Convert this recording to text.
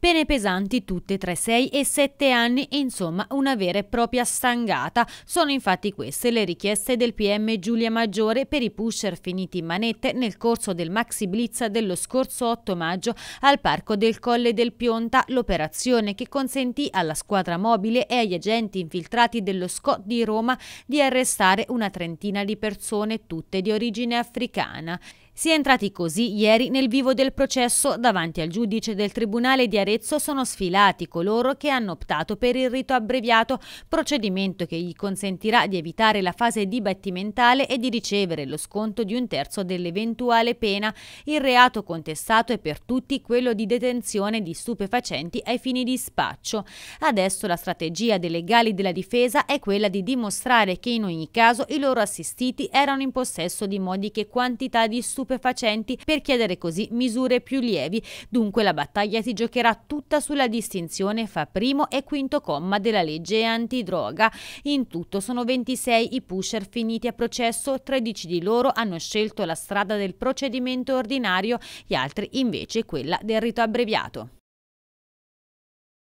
pene pesanti tutte tra i 6 e 7 anni e insomma una vera e propria stangata. Sono infatti queste le richieste del PM Giulia Maggiore per i pusher finiti in manette nel corso del Maxi Blitz dello scorso 8 maggio al Parco del Colle del Pionta, l'operazione che consentì alla squadra mobile e agli agenti infiltrati dello SCO di Roma di arrestare una trentina di persone, tutte di origine africana. Si è entrati così ieri nel vivo del processo davanti al giudice del Tribunale di Arezzo Arezzo sono sfilati coloro che hanno optato per il rito abbreviato, procedimento che gli consentirà di evitare la fase dibattimentale e di ricevere lo sconto di un terzo dell'eventuale pena. Il reato contestato è per tutti quello di detenzione di stupefacenti ai fini di spaccio. Adesso la strategia dei legali della difesa è quella di dimostrare che in ogni caso i loro assistiti erano in possesso di modiche quantità di stupefacenti per chiedere così misure più lievi. Dunque la battaglia si giocherà battuta sulla distinzione fra primo e quinto comma della legge antidroga. In tutto sono 26 i pusher finiti a processo, 13 di loro hanno scelto la strada del procedimento ordinario, gli altri invece quella del rito abbreviato.